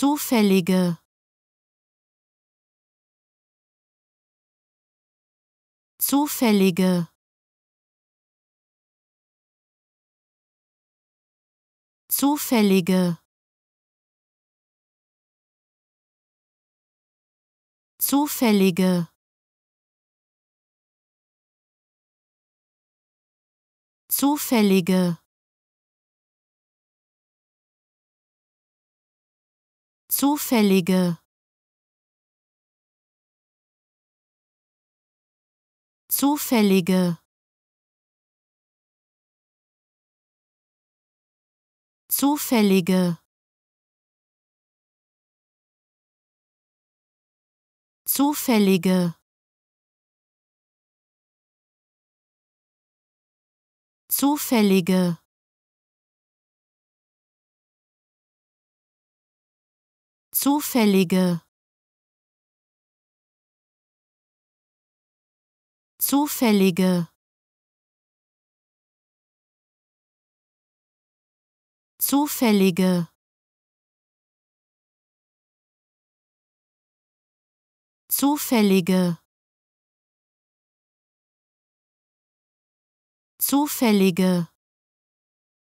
Zufällige Zufällige Zufällige Zufällige Zufällige Zufällige Zufällige Zufällige Zufällige Zufällige Zufällige Zufällige Zufällige Zufällige Zufällige